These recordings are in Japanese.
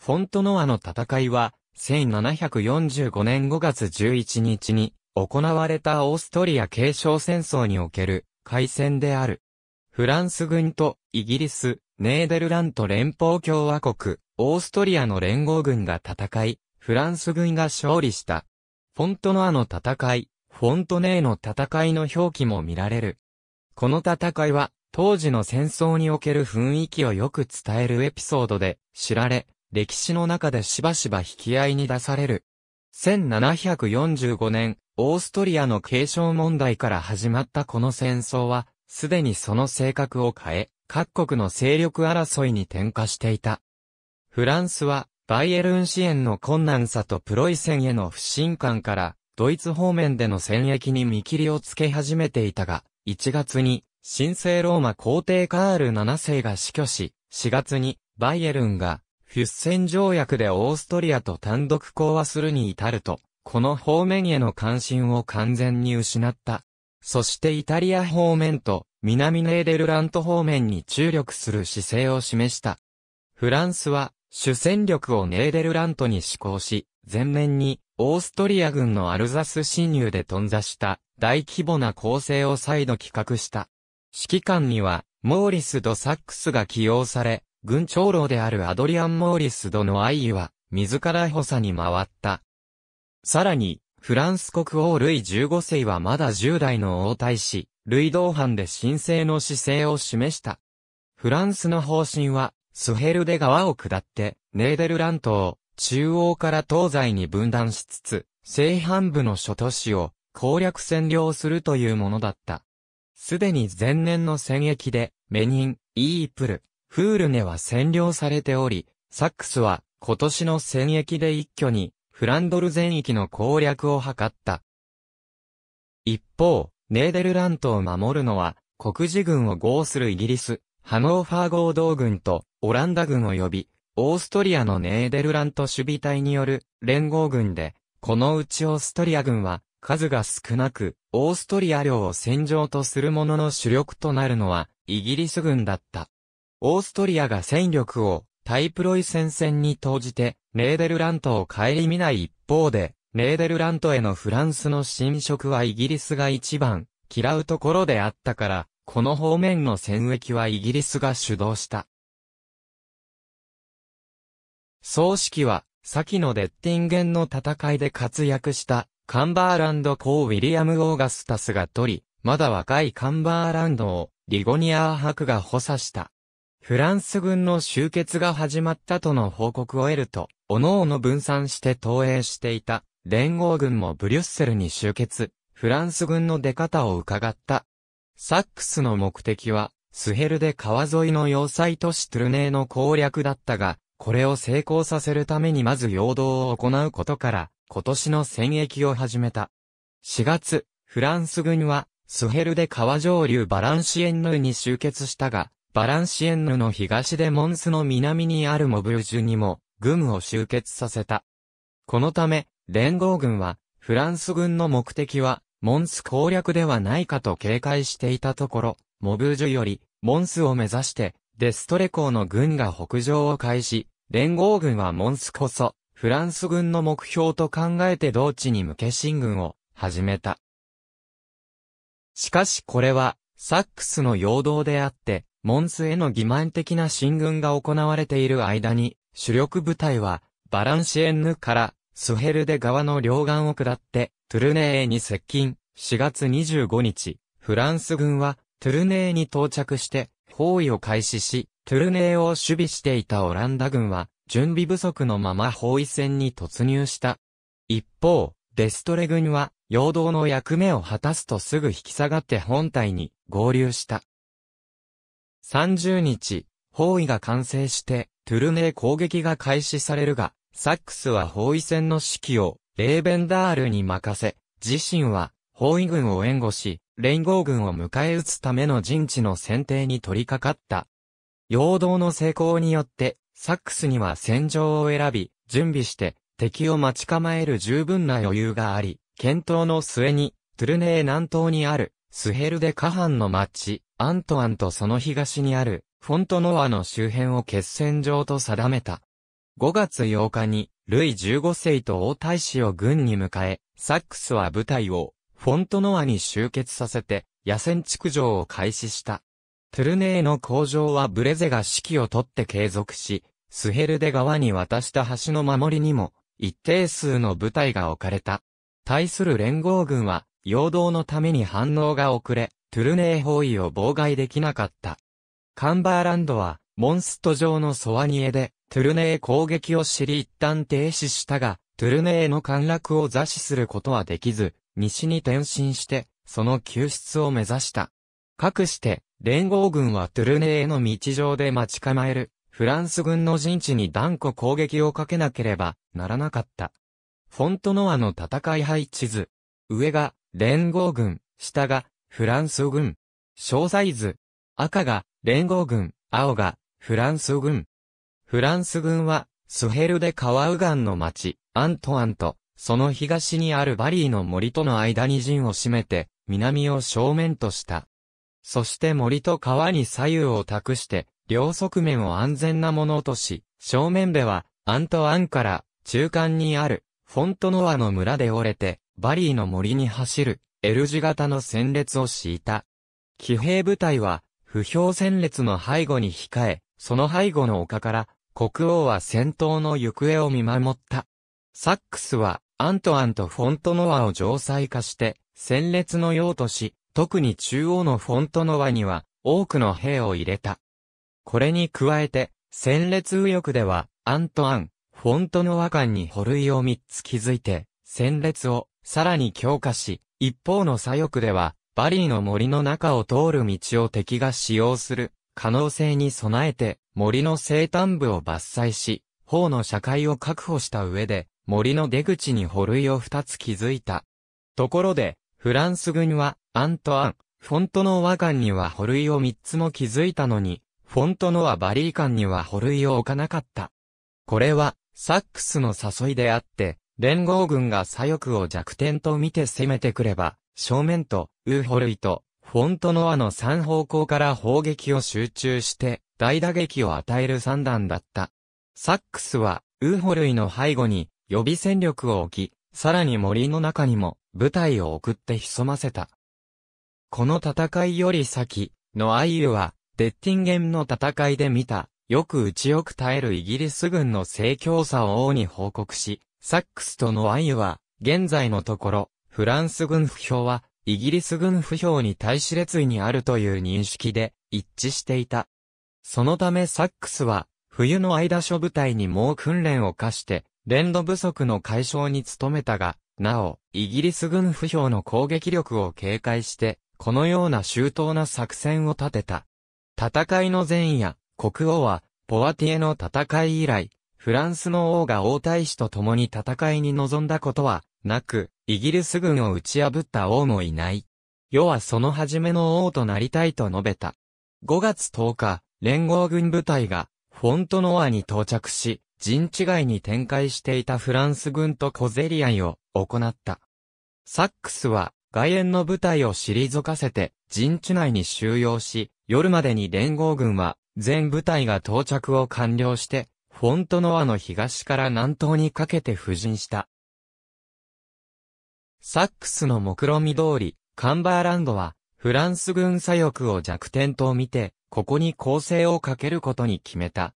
フォントノアの戦いは、1745年5月11日に行われたオーストリア継承戦争における海戦である。フランス軍とイギリス、ネーデルラント連邦共和国、オーストリアの連合軍が戦い、フランス軍が勝利した。フォントノアの戦い、フォントネーの戦いの表記も見られる。この戦いは、当時の戦争における雰囲気をよく伝えるエピソードで知られ、歴史の中でしばしば引き合いに出される。1745年、オーストリアの継承問題から始まったこの戦争は、すでにその性格を変え、各国の勢力争いに転化していた。フランスは、バイエルン支援の困難さとプロイセンへの不信感から、ドイツ方面での戦役に見切りをつけ始めていたが、1月に、神聖ローマ皇帝カール7世が死去し、4月に、バイエルンが、フュッセン条約でオーストリアと単独講和するに至ると、この方面への関心を完全に失った。そしてイタリア方面と南ネーデルラント方面に注力する姿勢を示した。フランスは主戦力をネーデルラントに施行し、前面にオーストリア軍のアルザス侵入で頓挫した大規模な攻勢を再度企画した。指揮官にはモーリス・ド・サックスが起用され、軍長老であるアドリアン・モーリス殿アイは、自ら補佐に回った。さらに、フランス国王ルイ15世はまだ10代の王太子、ルイ同伴で神聖の姿勢を示した。フランスの方針は、スヘルデ川を下って、ネーデルラントを、中央から東西に分断しつつ、西半部の諸都市を攻略占領するというものだった。すでに前年の戦役で、メニン、イープル、フールネは占領されており、サックスは今年の戦役で一挙にフランドル全域の攻略を図った。一方、ネーデルラントを守るのは、国事軍を合するイギリス、ハノーファー合同軍とオランダ軍及び、オーストリアのネーデルラント守備隊による連合軍で、このうちオーストリア軍は数が少なく、オーストリア領を戦場とするものの主力となるのはイギリス軍だった。オーストリアが戦力をタイプロイ戦線に投じて、ネーデルラントを顧みない一方で、ネーデルラントへのフランスの侵食はイギリスが一番嫌うところであったから、この方面の戦役はイギリスが主導した。葬式は、先のデッティンゲンの戦いで活躍したカンバーランド公ウィリアム・オーガスタスが取り、まだ若いカンバーランドをリゴニアー博が補佐した。フランス軍の集結が始まったとの報告を得ると、各々分散して投影していた連合軍もブリュッセルに集結、フランス軍の出方を伺った。サックスの目的は、スヘルで川沿いの要塞都市トゥルネーの攻略だったが、これを成功させるためにまず陽動を行うことから、今年の戦役を始めた。4月、フランス軍は、スヘルで川上流バランシエンヌに集結したが、バランシエンヌの東でモンスの南にあるモブージュにも、軍を集結させた。このため、連合軍は、フランス軍の目的は、モンス攻略ではないかと警戒していたところ、モブージュより、モンスを目指して、デストレ港の軍が北上を開始、連合軍はモンスこそ、フランス軍の目標と考えて同地に向け進軍を始めた。しかしこれは、サックスの陽動であって、モンスへの欺瞞的な進軍が行われている間に、主力部隊は、バランシエンヌからスヘルデ側の両岸を下って、トゥルネーに接近。4月25日、フランス軍はトゥルネーに到着して、包囲を開始し、トゥルネーを守備していたオランダ軍は、準備不足のまま包囲戦に突入した。一方、デストレ軍は、陽動の役目を果たすとすぐ引き下がって本体に合流した。30日、包囲が完成して、トゥルネー攻撃が開始されるが、サックスは包囲戦の指揮を、レーベンダールに任せ、自身は、包囲軍を援護し、連合軍を迎え撃つための陣地の選定に取り掛かった。陽動の成功によって、サックスには戦場を選び、準備して、敵を待ち構える十分な余裕があり、検討の末に、トゥルネー南東にある、スヘルデカハンの町、アントアンとその東にある、フォントノアの周辺を決戦場と定めた。5月8日に、ルイ15世と王太子を軍に迎え、サックスは部隊を、フォントノアに集結させて、野戦築城を開始した。トゥルネーの工場はブレゼが指揮を取って継続し、スヘルデ川に渡した橋の守りにも、一定数の部隊が置かれた。対する連合軍は、陽動のために反応が遅れ、トゥルネー包囲を妨害できなかった。カンバーランドは、モンスト上のソワニエで、トゥルネー攻撃を知り一旦停止したが、トゥルネーの陥落を座視することはできず、西に転進して、その救出を目指した。かくして、連合軍はトゥルネーの道上で待ち構える、フランス軍の陣地に断固攻撃をかけなければならなかった。フォントノアの戦い配置図。上が連合軍、下がフランス軍。詳細図。赤が連合軍、青がフランス軍。フランス軍はスヘルでカワウガンの町、アントアンと、その東にあるバリーの森との間に陣を占めて、南を正面とした。そして森と川に左右を託して、両側面を安全なものとし、正面では、アントアンから、中間にある、フォントノアの村で折れて、バリーの森に走る、L 字型の戦列を敷いた。騎兵部隊は、不評戦列の背後に控え、その背後の丘から、国王は戦闘の行方を見守った。サックスは、アントアンとフォントノワを城塞化して、戦列の用とし、特に中央のフォントノワには、多くの兵を入れた。これに加えて、戦列右翼では、アントアン、フォントノワ間に捕類を3つ築いて、戦列を、さらに強化し、一方の左翼では、バリーの森の中を通る道を敵が使用する可能性に備えて、森の生誕部を伐採し、法の社会を確保した上で、森の出口に保類を二つ築いた。ところで、フランス軍は、アントアン、フォントノワ間には保類を三つも築いたのに、フォントノア・バリー艦には保類を置かなかった。これは、サックスの誘いであって、連合軍が左翼を弱点と見て攻めてくれば、正面と、ウーホルイと、フォントノアの3方向から砲撃を集中して、大打撃を与える算段だった。サックスは、ウーホルイの背後に、予備戦力を置き、さらに森の中にも、部隊を送って潜ませた。この戦いより先、のアイユは、デッティンゲンの戦いで見た、よく打ちよく耐えるイギリス軍の盛況さを王に報告し、サックスとの愛は、現在のところ、フランス軍不評は、イギリス軍不評に対し列位にあるという認識で、一致していた。そのためサックスは、冬の間諸部隊に猛訓練を課して、連度不足の解消に努めたが、なお、イギリス軍不評の攻撃力を警戒して、このような周到な作戦を立てた。戦いの前夜、国王は、ポワティエの戦い以来、フランスの王が王太子と共に戦いに臨んだことは、なく、イギリス軍を打ち破った王もいない。世はその初めの王となりたいと述べた。5月10日、連合軍部隊が、フォントノアに到着し、陣地外に展開していたフランス軍と小競り合いを行った。サックスは、外苑の部隊を退かせて、陣地内に収容し、夜までに連合軍は、全部隊が到着を完了して、フォントノアの東から南東にかけて布陣した。サックスの目論見通り、カンバーランドは、フランス軍左翼を弱点と見て、ここに攻勢をかけることに決めた。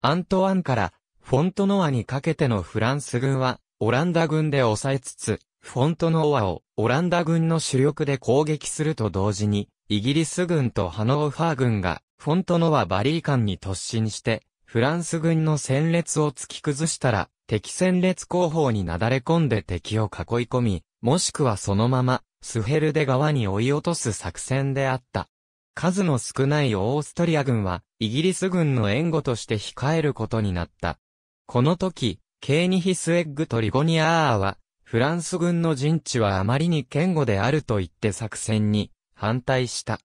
アントワンからフォントノアにかけてのフランス軍は、オランダ軍で抑えつつ、フォントノアをオランダ軍の主力で攻撃すると同時に、イギリス軍とハノーファー軍が、フォントノアバリー間に突進して、フランス軍の戦列を突き崩したら、敵戦列後方になだれ込んで敵を囲い込み、もしくはそのまま、スヘルデ側に追い落とす作戦であった。数の少ないオーストリア軍は、イギリス軍の援護として控えることになった。この時、ケーニヒスエッグとリゴニアーは、フランス軍の陣地はあまりに堅固であると言って作戦に反対した。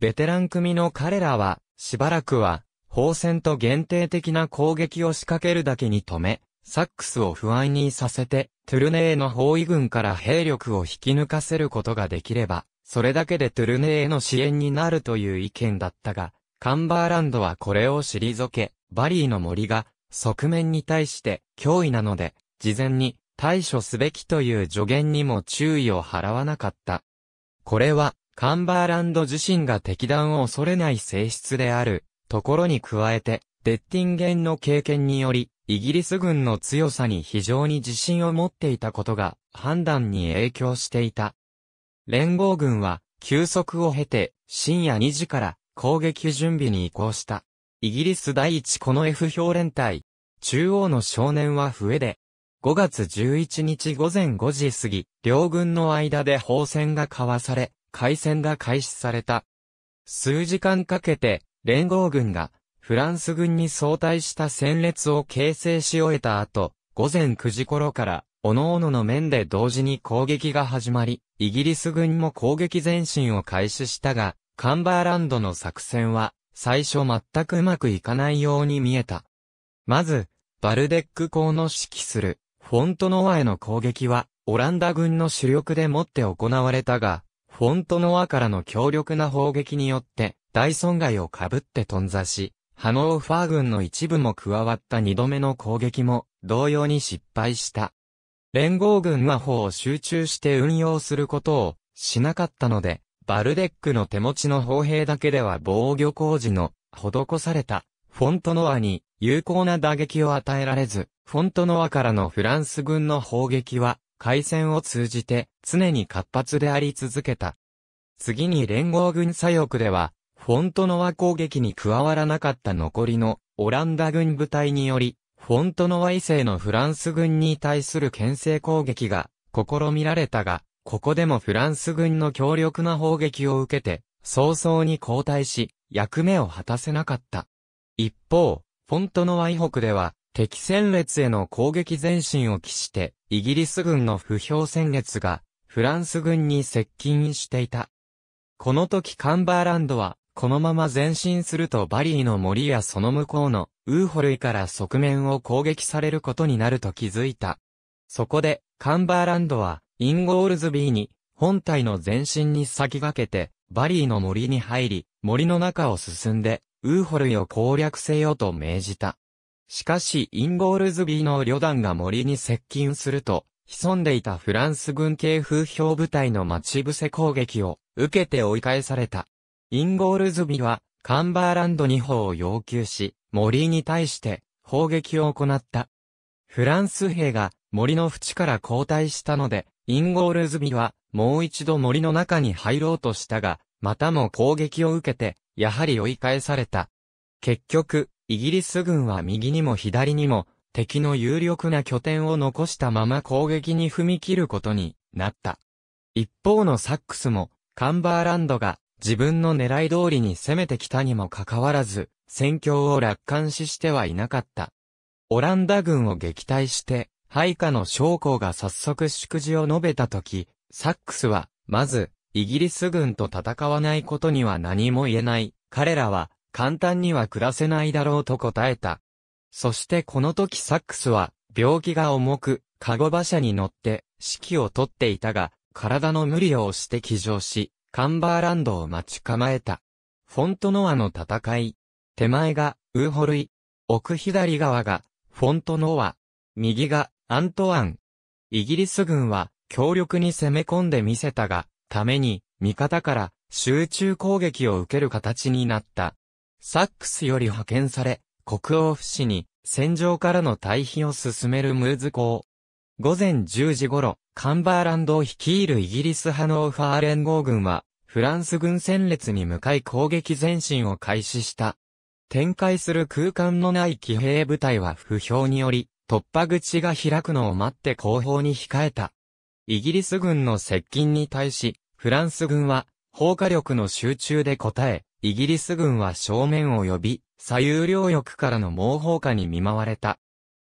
ベテラン組の彼らは、しばらくは、砲戦と限定的な攻撃を仕掛けるだけに止め、サックスを不安にさせて、トゥルネーの包囲軍から兵力を引き抜かせることができれば、それだけでトゥルネーの支援になるという意見だったが、カンバーランドはこれを退け、バリーの森が、側面に対して脅威なので、事前に対処すべきという助言にも注意を払わなかった。これは、カンバーランド自身が敵弾を恐れない性質である、ところに加えて、デッティンゲンの経験により、イギリス軍の強さに非常に自信を持っていたことが、判断に影響していた。連合軍は、休息を経て、深夜2時から攻撃準備に移行した。イギリス第一この F 表連隊。中央の少年は笛で。5月11日午前5時過ぎ、両軍の間で砲戦が交わされ、海戦が開始された。数時間かけて、連合軍がフランス軍に相対した戦列を形成し終えた後、午前9時頃から各々の面で同時に攻撃が始まり、イギリス軍も攻撃前進を開始したが、カンバーランドの作戦は最初全くうまくいかないように見えた。まず、バルデック港の指揮するフォントノアへの攻撃は、オランダ軍の主力でもって行われたが、フォントノアからの強力な砲撃によって、大損害をかぶって頓挫し、ハノーファー軍の一部も加わった二度目の攻撃も同様に失敗した。連合軍は砲を集中して運用することをしなかったので、バルデックの手持ちの砲兵だけでは防御工事の施されたフォントノアに有効な打撃を与えられず、フォントノアからのフランス軍の砲撃は海戦を通じて常に活発であり続けた。次に連合軍左翼ではフォントノワ攻撃に加わらなかった残りのオランダ軍部隊により、フォントノワ異性のフランス軍に対する牽制攻撃が試みられたが、ここでもフランス軍の強力な砲撃を受けて、早々に後退し、役目を果たせなかった。一方、フォントノワ以北では、敵戦列への攻撃前進を期して、イギリス軍の不評戦列が、フランス軍に接近していた。この時カンバーランドは、このまま前進するとバリーの森やその向こうのウーホルイから側面を攻撃されることになると気づいた。そこで、カンバーランドは、インゴールズビーに、本体の前進に先駆けて、バリーの森に入り、森の中を進んで、ウーホルイを攻略せよと命じた。しかし、インゴールズビーの旅団が森に接近すると、潜んでいたフランス軍系風評部隊の待ち伏せ攻撃を受けて追い返された。インゴールズビは、カンバーランド2砲を要求し、森に対して砲撃を行った。フランス兵が森の淵から後退したので、インゴールズビはもう一度森の中に入ろうとしたが、またも攻撃を受けて、やはり追い返された。結局、イギリス軍は右にも左にも、敵の有力な拠点を残したまま攻撃に踏み切ることになった。一方のサックスも、カンバーランドが自分の狙い通りに攻めてきたにもかかわらず、戦況を楽観視してはいなかった。オランダ軍を撃退して、配下の将校が早速祝辞を述べたとき、サックスは、まず、イギリス軍と戦わないことには何も言えない。彼らは、簡単には暮らせないだろうと答えた。そしてこの時サックスは、病気が重く、カゴ馬車に乗って、指揮をとっていたが、体の無理を押して騎乗し、カンバーランドを待ち構えた。フォントノアの戦い。手前が、ウーホルイ。奥左側が、フォントノア。右が、アントワン。イギリス軍は、強力に攻め込んでみせたが、ために、味方から、集中攻撃を受ける形になった。サックスより派遣され、国王不死に、戦場からの退避を進めるムーズ公。午前10時頃、カンバーランドを率いるイギリス派のオファー連合軍は、フランス軍戦列に向かい攻撃前進を開始した。展開する空間のない騎兵部隊は不評により、突破口が開くのを待って後方に控えた。イギリス軍の接近に対し、フランス軍は、砲火力の集中で応え、イギリス軍は正面を呼び、左右両翼からの猛砲火に見舞われた。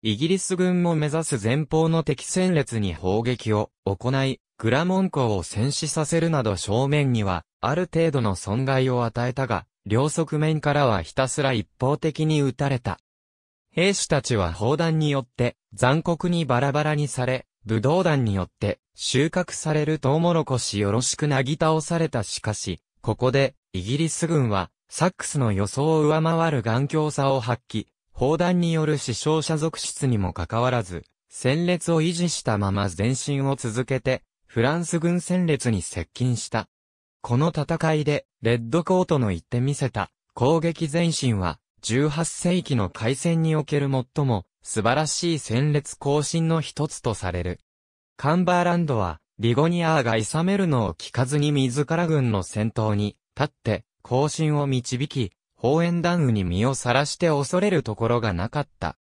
イギリス軍も目指す前方の敵戦列に砲撃を行い、グラモン港を戦死させるなど正面には、ある程度の損害を与えたが、両側面からはひたすら一方的に撃たれた。兵士たちは砲弾によって残酷にバラバラにされ、武道弾によって収穫されるトウモロコシよろしくなぎ倒されたしかし、ここでイギリス軍はサックスの予想を上回る頑強さを発揮、砲弾による死傷者続出にもかかわらず、戦列を維持したまま前進を続けて、フランス軍戦列に接近した。この戦いで、レッドコートの言ってみせた、攻撃前進は、18世紀の海戦における最も素晴らしい戦列更新の一つとされる。カンバーランドは、リゴニアーがさめるのを聞かずに自ら軍の先頭に立って、更新を導き、応援団に身を晒して恐れるところがなかった。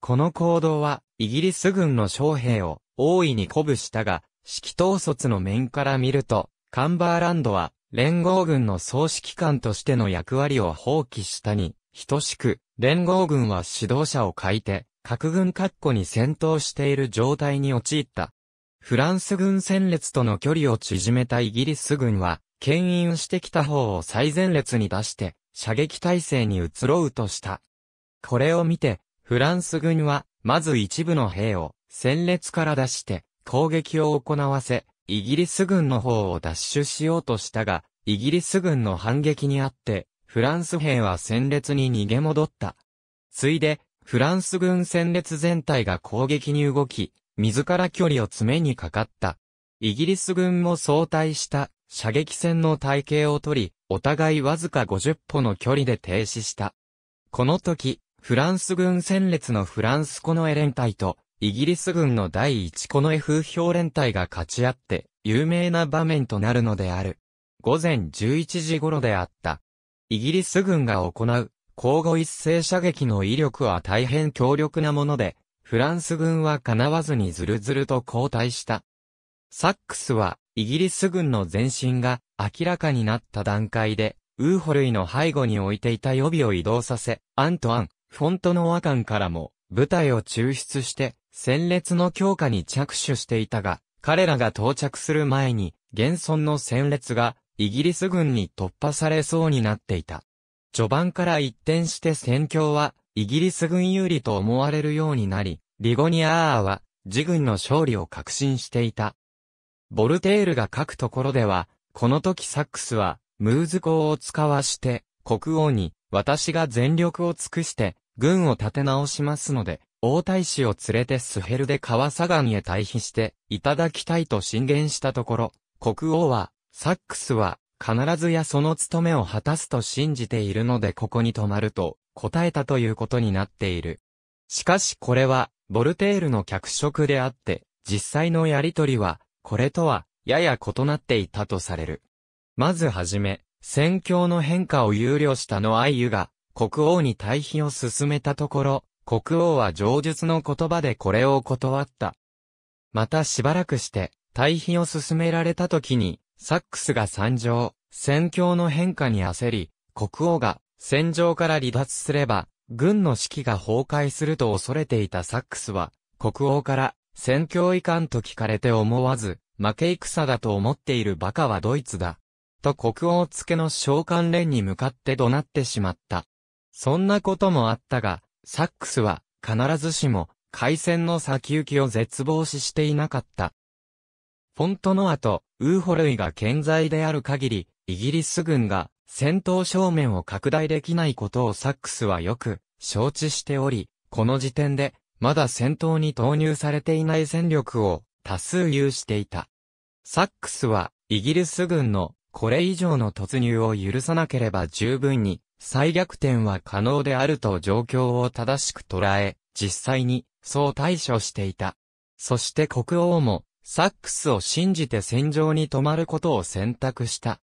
この行動は、イギリス軍の将兵を大いに鼓舞したが、指揮統率の面から見ると、カンバーランドは、連合軍の総指揮官としての役割を放棄したに、等しく、連合軍は指導者を欠いて、核軍括弧に戦闘している状態に陥った。フランス軍戦列との距離を縮めたイギリス軍は、牽引してきた方を最前列に出して、射撃体制に移ろうとした。これを見て、フランス軍は、まず一部の兵を戦列から出して攻撃を行わせ、イギリス軍の方を奪取しようとしたが、イギリス軍の反撃にあって、フランス兵は戦列に逃げ戻った。ついで、フランス軍戦列全体が攻撃に動き、自ら距離を詰めにかかった。イギリス軍も相対した射撃戦の体系を取り、お互いわずか50歩の距離で停止した。この時、フランス軍戦列のフランスコノエ連隊と、イギリス軍の第1コノエ風評連隊が勝ち合って、有名な場面となるのである。午前11時頃であった。イギリス軍が行う、交互一斉射撃の威力は大変強力なもので、フランス軍は叶わずにずるずると交代した。サックスは、イギリス軍の前進が明らかになった段階で、ウーホルイの背後に置いていた予備を移動させ、アントアン、フォントノワンからも、部隊を抽出して、戦列の強化に着手していたが、彼らが到着する前に、現存の戦列が、イギリス軍に突破されそうになっていた。序盤から一転して戦況は、イギリス軍有利と思われるようになり、リゴニアーは、自軍の勝利を確信していた。ボルテールが書くところでは、この時サックスは、ムーズ校を使わして、国王に、私が全力を尽くして、軍を立て直しますので、王太子を連れてスヘルで川左岸へ退避して、いただきたいと進言したところ、国王は、サックスは、必ずやその務めを果たすと信じているのでここに泊まると、答えたということになっている。しかしこれは、ボルテールの脚色であって、実際のやりとりは、これとは、やや異なっていたとされる。まずはじめ、戦況の変化を憂慮したの愛ユが、国王に退避を進めたところ、国王は上述の言葉でこれを断った。またしばらくして、退避を進められた時に、サックスが参上、戦況の変化に焦り、国王が戦場から離脱すれば、軍の士気が崩壊すると恐れていたサックスは、国王から戦況遺憾と聞かれて思わず、負け戦だと思っている馬鹿はドイツだ。と国王付けの召喚連に向かって怒鳴ってしまった。そんなこともあったが、サックスは必ずしも海戦の先行きを絶望視していなかった。フォントノアとウーホルイが健在である限り、イギリス軍が戦闘正面を拡大できないことをサックスはよく承知しており、この時点でまだ戦闘に投入されていない戦力を多数有していた。サックスは、イギリス軍のこれ以上の突入を許さなければ十分に再逆転は可能であると状況を正しく捉え、実際にそう対処していた。そして国王もサックスを信じて戦場に止まることを選択した。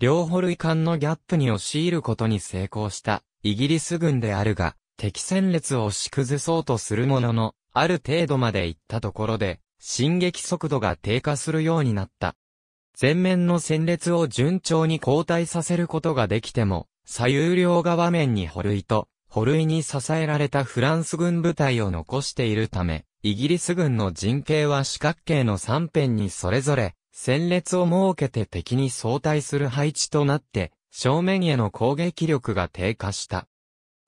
両方類艦のギャップに押し入ることに成功したイギリス軍であるが、敵戦列を押し崩そうとするものの、ある程度まで行ったところで、進撃速度が低下するようになった。前面の戦列を順調に後退させることができても、左右両側面に捕類と、捕類に支えられたフランス軍部隊を残しているため、イギリス軍の陣形は四角形の三辺にそれぞれ、戦列を設けて敵に相対する配置となって、正面への攻撃力が低下した。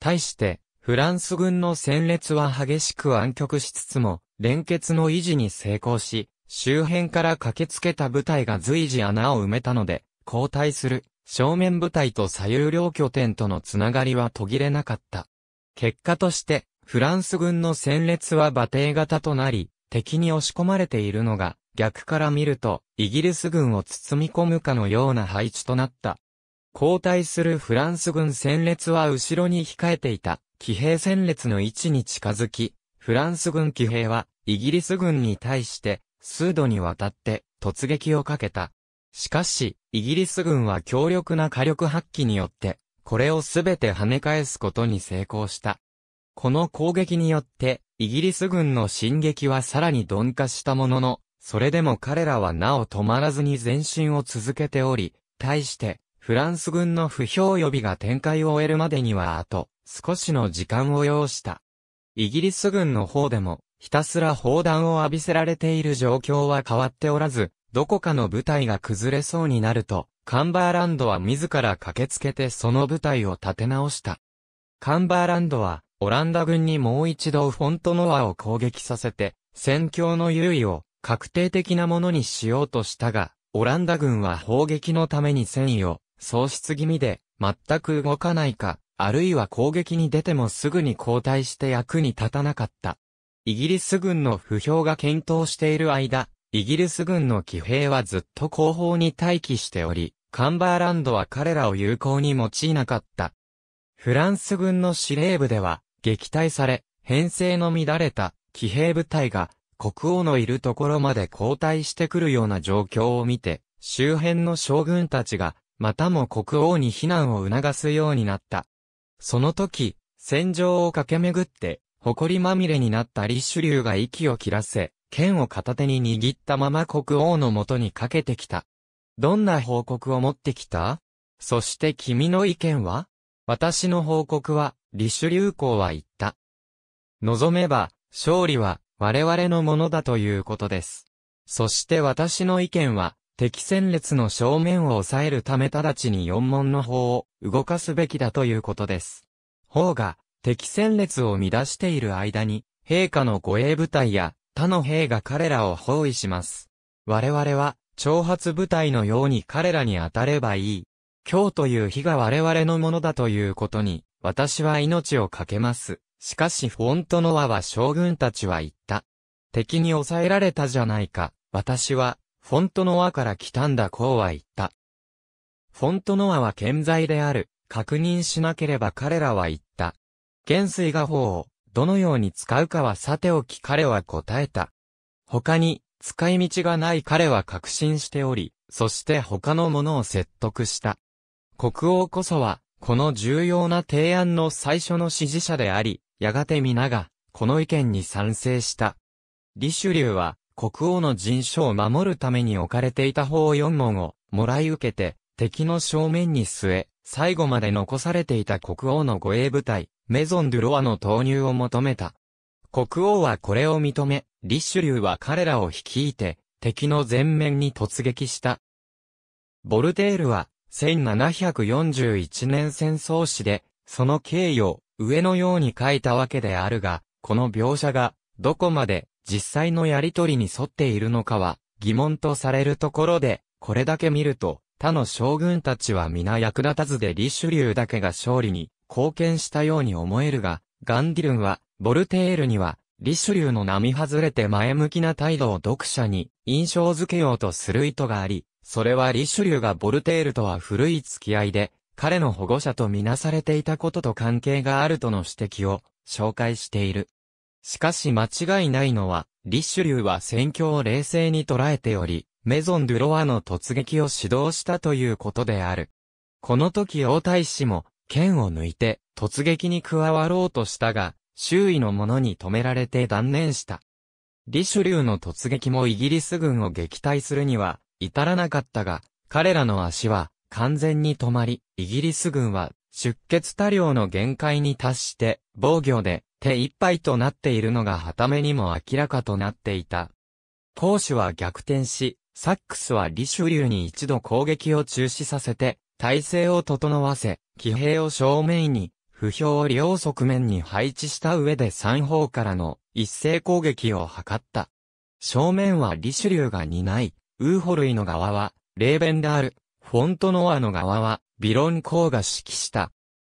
対して、フランス軍の戦列は激しく暗曲しつつも、連結の維持に成功し、周辺から駆けつけた部隊が随時穴を埋めたので、後退する正面部隊と左右両拠点とのつながりは途切れなかった。結果として、フランス軍の戦列は馬蹄型となり、敵に押し込まれているのが、逆から見ると、イギリス軍を包み込むかのような配置となった。後退するフランス軍戦列は後ろに控えていた騎兵戦列の位置に近づき、フランス軍騎兵は、イギリス軍に対して、数度にわたって、突撃をかけた。しかし、イギリス軍は強力な火力発揮によって、これをすべて跳ね返すことに成功した。この攻撃によって、イギリス軍の進撃はさらに鈍化したものの、それでも彼らはなお止まらずに前進を続けており、対して、フランス軍の不評予備が展開を終えるまでにはあと、少しの時間を要した。イギリス軍の方でも、ひたすら砲弾を浴びせられている状況は変わっておらず、どこかの部隊が崩れそうになると、カンバーランドは自ら駆けつけてその部隊を立て直した。カンバーランドは、オランダ軍にもう一度フォントノアを攻撃させて、戦況の優位を確定的なものにしようとしたが、オランダ軍は砲撃のために戦意を喪失気味で、全く動かないか、あるいは攻撃に出てもすぐに交代して役に立たなかった。イギリス軍の不評が検討している間、イギリス軍の騎兵はずっと後方に待機しており、カンバーランドは彼らを有効に用いなかった。フランス軍の司令部では、撃退され、編成の乱れた騎兵部隊が国王のいるところまで交代してくるような状況を見て、周辺の将軍たちが、またも国王に避難を促すようになった。その時、戦場を駆け巡って、誇りまみれになったリリュ竜が息を切らせ、剣を片手に握ったまま国王のもとにかけてきた。どんな報告を持ってきたそして君の意見は私の報告は、リリュウ公は言った。望めば、勝利は、我々のものだということです。そして私の意見は、敵戦列の正面を抑えるため直ちに四門の方を動かすべきだということです。方が敵戦列を乱している間に、陛下の護衛部隊や他の兵が彼らを包囲します。我々は、挑発部隊のように彼らに当たればいい。今日という日が我々のものだということに、私は命を懸けます。しかしフォントノアは将軍たちは言った。敵に抑えられたじゃないか。私は、フォントノアから来たんだこうは言った。フォントノアは健在である、確認しなければ彼らは言った。元帥画法を、どのように使うかはさておき彼は答えた。他に、使い道がない彼は確信しており、そして他の者を説得した。国王こそは、この重要な提案の最初の支持者であり、やがて皆が、この意見に賛成した。リシュリューは、国王の人種を守るために置かれていた砲4門をもらい受けて、敵の正面に据え、最後まで残されていた国王の護衛部隊、メゾン・ドゥ・ロアの投入を求めた。国王はこれを認め、リッシュリューは彼らを率いて、敵の前面に突撃した。ボルテールは、1741年戦争史で、その経緯を、上のように書いたわけであるが、この描写が、どこまで、実際のやりとりに沿っているのかは疑問とされるところで、これだけ見ると、他の将軍たちは皆役立たずでリシュリューだけが勝利に貢献したように思えるが、ガンディルンは、ボルテールには、リシュリューの並外れて前向きな態度を読者に印象づけようとする意図があり、それはリシュリューがボルテールとは古い付き合いで、彼の保護者とみなされていたことと関係があるとの指摘を紹介している。しかし間違いないのは、リッシュリューは戦況を冷静に捉えており、メゾン・ドゥ・ロワの突撃を指導したということである。この時王太子も、剣を抜いて、突撃に加わろうとしたが、周囲の者に止められて断念した。リシュリューの突撃もイギリス軍を撃退するには、至らなかったが、彼らの足は、完全に止まり、イギリス軍は、出血多量の限界に達して、防御で、手一杯となっているのがた目にも明らかとなっていた。攻守は逆転し、サックスはリシュリューに一度攻撃を中止させて、体勢を整わせ、騎兵を正面に、不評を両側面に配置した上で三方からの一斉攻撃を図った。正面はリシュリューが担い、ウーホルイの側は、レーベンダール、フォントノアの側は、ビロンコーが指揮した。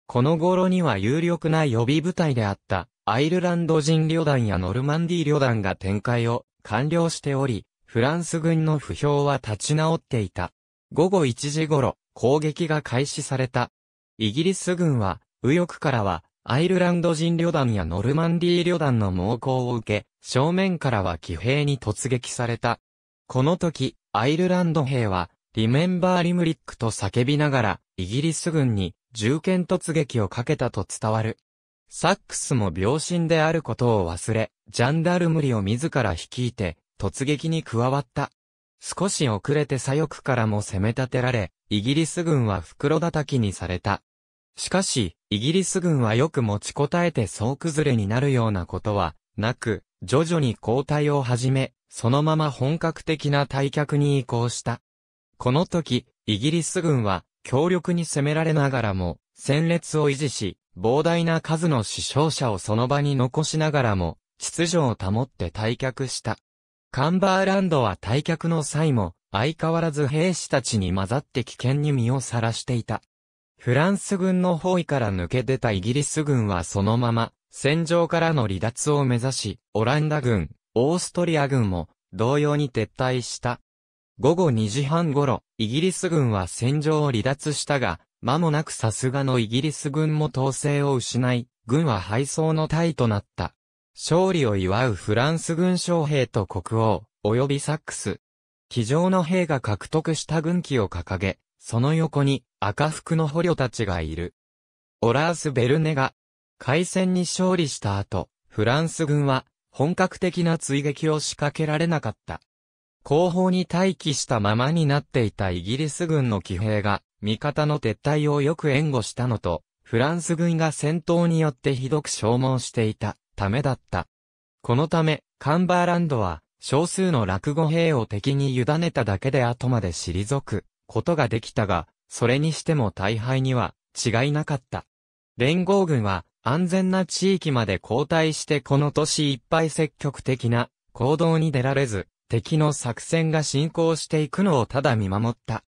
この頃には有力な予備部隊であった、アイルランド人旅団やノルマンディ旅団が展開を完了しており、フランス軍の不評は立ち直っていた。午後1時頃、攻撃が開始された。イギリス軍は、右翼からは、アイルランド人旅団やノルマンディ旅団の猛攻を受け、正面からは騎兵に突撃された。この時、アイルランド兵は、リメンバーリムリックと叫びながら、イギリス軍に銃剣突撃をかけたと伝わる。サックスも病身であることを忘れ、ジャンダルムリを自ら率いて、突撃に加わった。少し遅れて左翼からも攻め立てられ、イギリス軍は袋叩きにされた。しかし、イギリス軍はよく持ちこたえて総崩れになるようなことは、なく、徐々に交代を始め、そのまま本格的な退却に移行した。この時、イギリス軍は、強力に攻められながらも、戦列を維持し、膨大な数の死傷者をその場に残しながらも、秩序を保って退却した。カンバーランドは退却の際も、相変わらず兵士たちに混ざって危険に身をさらしていた。フランス軍の包囲から抜け出たイギリス軍はそのまま、戦場からの離脱を目指し、オランダ軍、オーストリア軍も、同様に撤退した。午後2時半頃、イギリス軍は戦場を離脱したが、間もなくさすがのイギリス軍も統制を失い、軍は敗走の隊となった。勝利を祝うフランス軍将兵と国王、及びサックス。騎乗の兵が獲得した軍旗を掲げ、その横に赤服の捕虜たちがいる。オラース・ベルネが、海戦に勝利した後、フランス軍は本格的な追撃を仕掛けられなかった。後方に待機したままになっていたイギリス軍の騎兵が、味方の撤退をよく援護したのと、フランス軍が戦闘によってひどく消耗していたためだった。このため、カンバーランドは、少数の落語兵を敵に委ねただけで後まで退くことができたが、それにしても大敗には違いなかった。連合軍は安全な地域まで後退してこの年いっぱい積極的な行動に出られず、敵の作戦が進行していくのをただ見守った。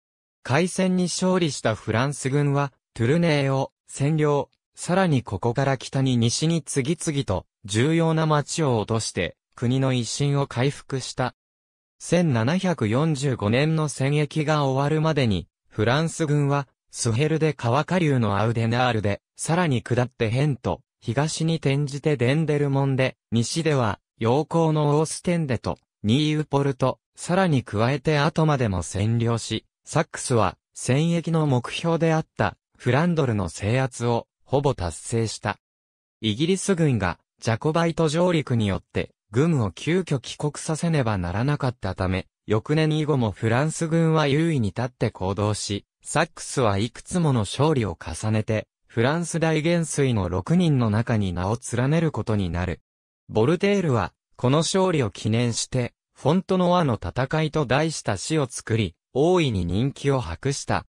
海戦に勝利したフランス軍は、トゥルネーを占領、さらにここから北に西に次々と重要な町を落として国の一新を回復した。1745年の戦役が終わるまでに、フランス軍はスヘルで川下流のアウデナールで、さらに下ってヘンと、東に転じてデンデルモンで、西では、陽光のオーステンデと、ニーウポルト、さらに加えて後までも占領し、サックスは、戦役の目標であった、フランドルの制圧を、ほぼ達成した。イギリス軍が、ジャコバイト上陸によって、軍を急遽帰国させねばならなかったため、翌年以後もフランス軍は優位に立って行動し、サックスはいくつもの勝利を重ねて、フランス大元帥の6人の中に名を連ねることになる。ボルテールは、この勝利を記念して、フォントノアの戦いと題した詩を作り、大いに人気を博した。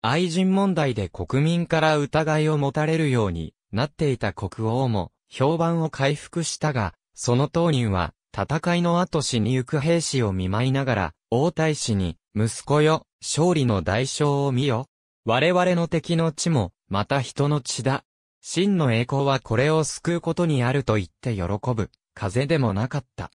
愛人問題で国民から疑いを持たれるようになっていた国王も評判を回復したが、その当人は戦いの後死に行く兵士を見舞いながら、王太子に、息子よ、勝利の代償を見よ。我々の敵の地も、また人の血だ。真の栄光はこれを救うことにあると言って喜ぶ。風でもなかった。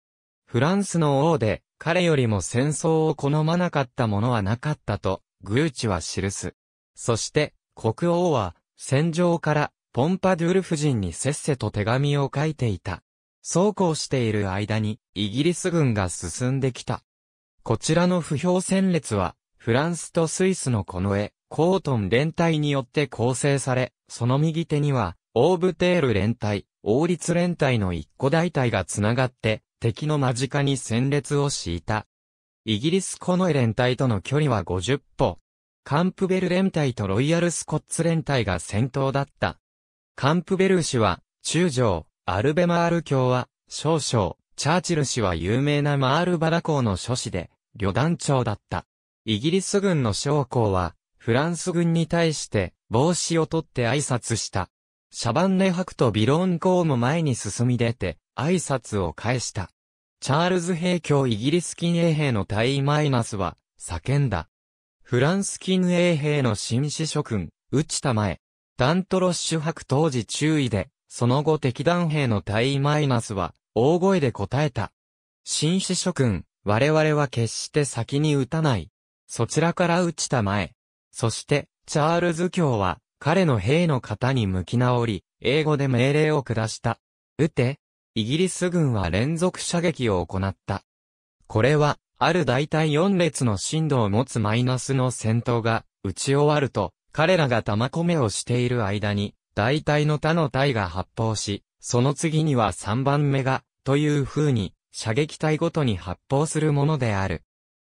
フランスの王で、彼よりも戦争を好まなかったものはなかったと、グーチは記す。そして、国王は、戦場から、ポンパドゥル夫人にせっせと手紙を書いていた。そうこうしている間に、イギリス軍が進んできた。こちらの不評戦列は、フランスとスイスのこの絵、コートン連隊によって構成され、その右手には、オーブテール連隊、王立連隊の一個大隊が繋がって、敵の間近に戦列を敷いた。イギリスコノエ連隊との距離は50歩。カンプベル連隊とロイヤルスコッツ連隊が先頭だった。カンプベル氏は、中将、アルベマール卿は、少々、チャーチル氏は有名なマールバラ公の諸子で、旅団長だった。イギリス軍の将校は、フランス軍に対して、帽子を取って挨拶した。シャバンネ博とビロン公ム前に進み出て、挨拶を返した。チャールズ兵協イギリス近衛兵の隊員マイナスは、叫んだ。フランス近衛兵の新司諸君、打ちたまえ。ダントロッシュ博当時注意で、その後敵団兵の隊員マイナスは、大声で答えた。新司諸君、我々は決して先に撃たない。そちらから撃ちたまえ。そして、チャールズ卿は、彼の兵の方に向き直り、英語で命令を下した。撃て、イギリス軍は連続射撃を行った。これは、ある大体4列の震度を持つマイナスの戦闘が、撃ち終わると、彼らが玉込めをしている間に、大体の他の隊が発砲し、その次には3番目が、という風に、射撃隊ごとに発砲するものである。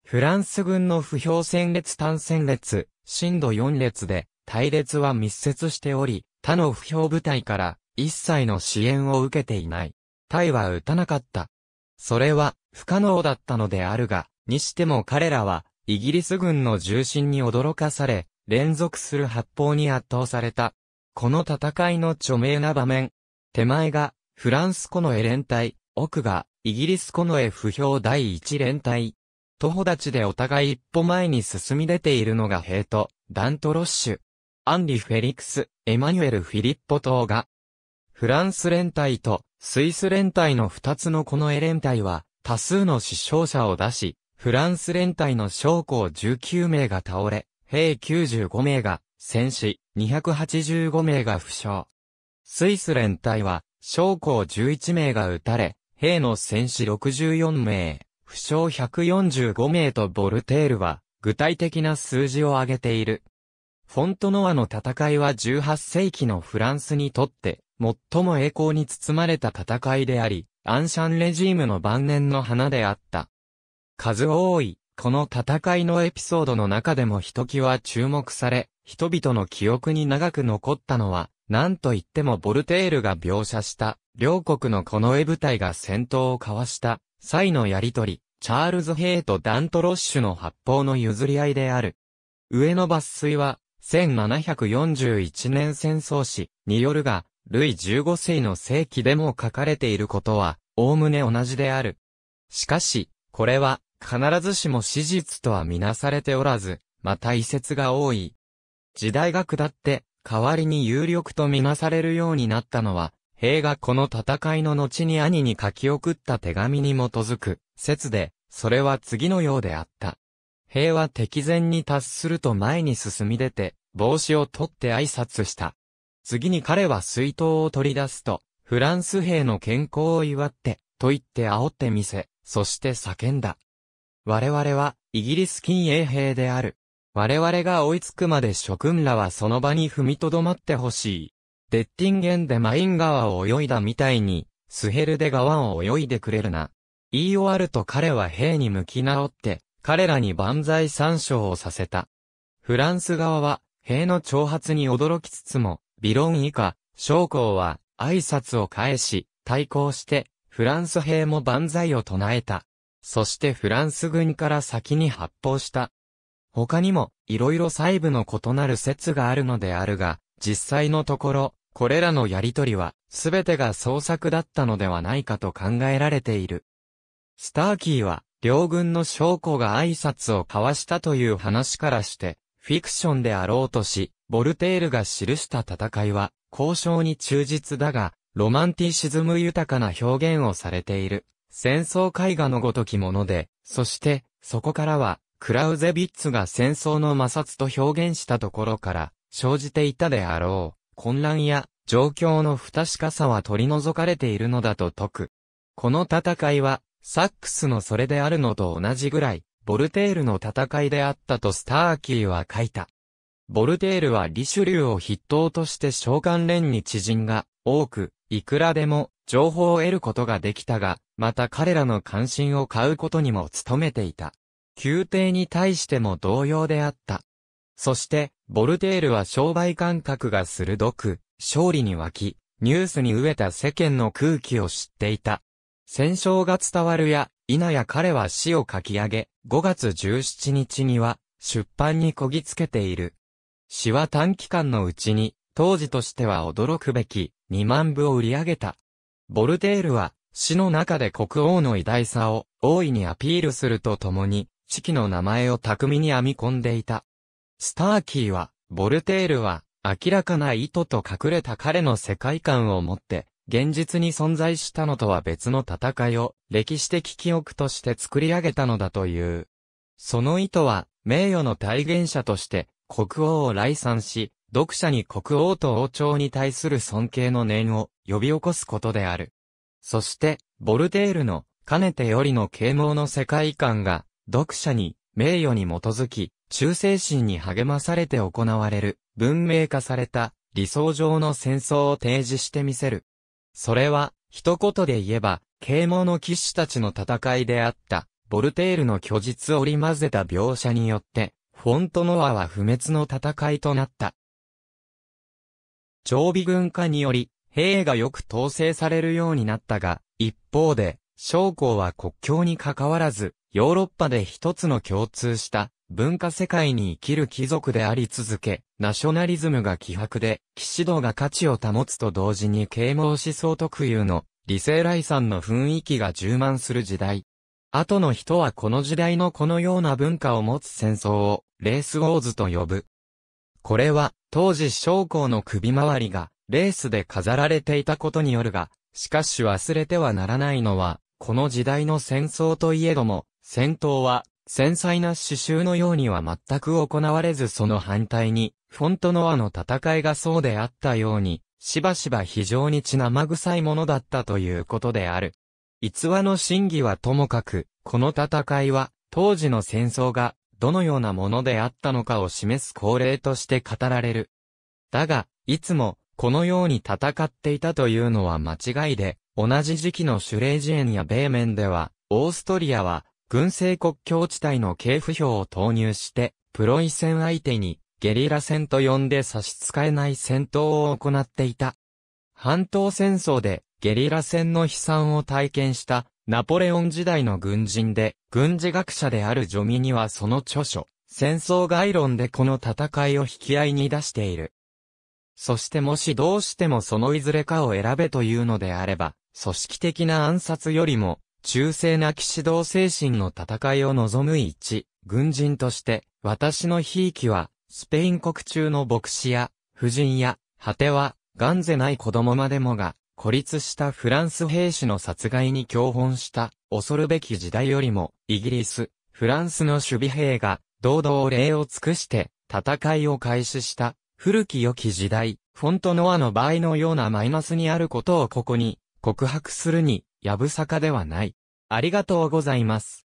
フランス軍の不評戦列単戦列、震度4列で、隊列は密接しており、他の不評部隊から一切の支援を受けていない。隊は撃たなかった。それは不可能だったのであるが、にしても彼らはイギリス軍の重心に驚かされ、連続する発砲に圧倒された。この戦いの著名な場面。手前がフランスコのエ連隊、奥がイギリスコのエ不評第一連隊。徒歩立ちでお互い一歩前に進み出ているのがヘイト、ダントロッシュ。アンリ・フェリクス、エマニュエル・フィリッポ島が、フランス連隊とスイス連隊の二つのこのエ連隊は、多数の死傷者を出し、フランス連隊の将校19名が倒れ、兵95名が戦死、285名が負傷。スイス連隊は、将校11名が撃たれ、兵の戦死64名、負傷145名とボルテールは、具体的な数字を挙げている。フォントノアの戦いは18世紀のフランスにとって、最も栄光に包まれた戦いであり、アンシャンレジームの晩年の花であった。数多い、この戦いのエピソードの中でもひときわ注目され、人々の記憶に長く残ったのは、なんといってもボルテールが描写した、両国のこの絵部隊が戦闘を交わした、際のやりとり、チャールズ・ヘイとダント・ロッシュの発砲の譲り合いである。上の抜粋は、1741年戦争史によるが、ルイ15世の世紀でも書かれていることは、おおむね同じである。しかし、これは、必ずしも史実とはみなされておらず、また異説が多い。時代が下って、代わりに有力とみなされるようになったのは、兵がこの戦いの後に兄に書き送った手紙に基づく、説で、それは次のようであった。平和敵前に達すると前に進み出て、帽子を取って挨拶した。次に彼は水筒を取り出すと、フランス兵の健康を祝って、と言って煽ってみせ、そして叫んだ。我々は、イギリス近衛兵である。我々が追いつくまで諸君らはその場に踏みとどまってほしい。デッティンゲンでマイン川を泳いだみたいに、スヘルで川を泳いでくれるな。言い終わると彼は兵に向き直って、彼らに万歳参照をさせた。フランス側は、兵の挑発に驚きつつも、ビロン以下、将校は、挨拶を返し、対抗して、フランス兵も万歳を唱えた。そしてフランス軍から先に発砲した。他にも、いろいろ細部の異なる説があるのであるが、実際のところ、これらのやりとりは、すべてが創作だったのではないかと考えられている。スターキーは、両軍の将校が挨拶を交わしたという話からして、フィクションであろうとし、ボルテールが記した戦いは、交渉に忠実だが、ロマンティシズム豊かな表現をされている、戦争絵画のごときもので、そして、そこからは、クラウゼビッツが戦争の摩擦と表現したところから、生じていたであろう、混乱や、状況の不確かさは取り除かれているのだと説く。この戦いは、サックスのそれであるのと同じぐらい、ボルテールの戦いであったとスターキーは書いた。ボルテールはリシュリューを筆頭として召喚連に知人が多く、いくらでも情報を得ることができたが、また彼らの関心を買うことにも努めていた。宮廷に対しても同様であった。そして、ボルテールは商売感覚が鋭く、勝利に沸き、ニュースに飢えた世間の空気を知っていた。戦勝が伝わるや、否や彼は詩を書き上げ、5月17日には、出版にこぎつけている。詩は短期間のうちに、当時としては驚くべき、2万部を売り上げた。ボルテールは、詩の中で国王の偉大さを、大いにアピールするとともに、四季の名前を巧みに編み込んでいた。スターキーは、ボルテールは、明らかな意図と隠れた彼の世界観を持って、現実に存在したのとは別の戦いを歴史的記憶として作り上げたのだという。その意図は、名誉の体現者として国王を来賛し、読者に国王と王朝に対する尊敬の念を呼び起こすことである。そして、ボルテールのかねてよりの啓蒙の世界観が、読者に名誉に基づき、忠誠心に励まされて行われる、文明化された理想上の戦争を提示してみせる。それは、一言で言えば、啓蒙の騎士たちの戦いであった、ボルテールの虚実を織り混ぜた描写によって、フォントノアは不滅の戦いとなった。常備軍化により、兵がよく統制されるようになったが、一方で、将校は国境に関わらず、ヨーロッパで一つの共通した文化世界に生きる貴族であり続け、ナショナリズムが希薄で、騎士道が価値を保つと同時に啓蒙思想特有の理性来産の雰囲気が充満する時代。後の人はこの時代のこのような文化を持つ戦争を、レースウォーズと呼ぶ。これは、当時将校の首回りが、レースで飾られていたことによるが、しかし忘れてはならないのは、この時代の戦争といえども、戦闘は繊細な刺繍のようには全く行われずその反対に、フォントノアの戦いがそうであったように、しばしば非常に血生臭いものだったということである。逸話の真偽はともかく、この戦いは、当時の戦争が、どのようなものであったのかを示す恒例として語られる。だが、いつも、このように戦っていたというのは間違いで、同じ時期のシュレージエンやベーメンでは、オーストリアは、軍政国境地帯の警府票を投入して、プロイセン相手にゲリラ戦と呼んで差し支えない戦闘を行っていた。半島戦争でゲリラ戦の悲惨を体験したナポレオン時代の軍人で、軍事学者であるジョミニはその著書、戦争概論でこの戦いを引き合いに出している。そしてもしどうしてもそのいずれかを選べというのであれば、組織的な暗殺よりも、忠誠な騎士道精神の戦いを望む一、軍人として、私の悲劇は、スペイン国中の牧師や、婦人や、果ては、ンゼない子供までもが、孤立したフランス兵士の殺害に共本した、恐るべき時代よりも、イギリス、フランスの守備兵が、堂々礼を尽くして、戦いを開始した、古き良き時代、フォントノアの場合のようなマイナスにあることをここに、告白するに、やぶさかではない。ありがとうございます。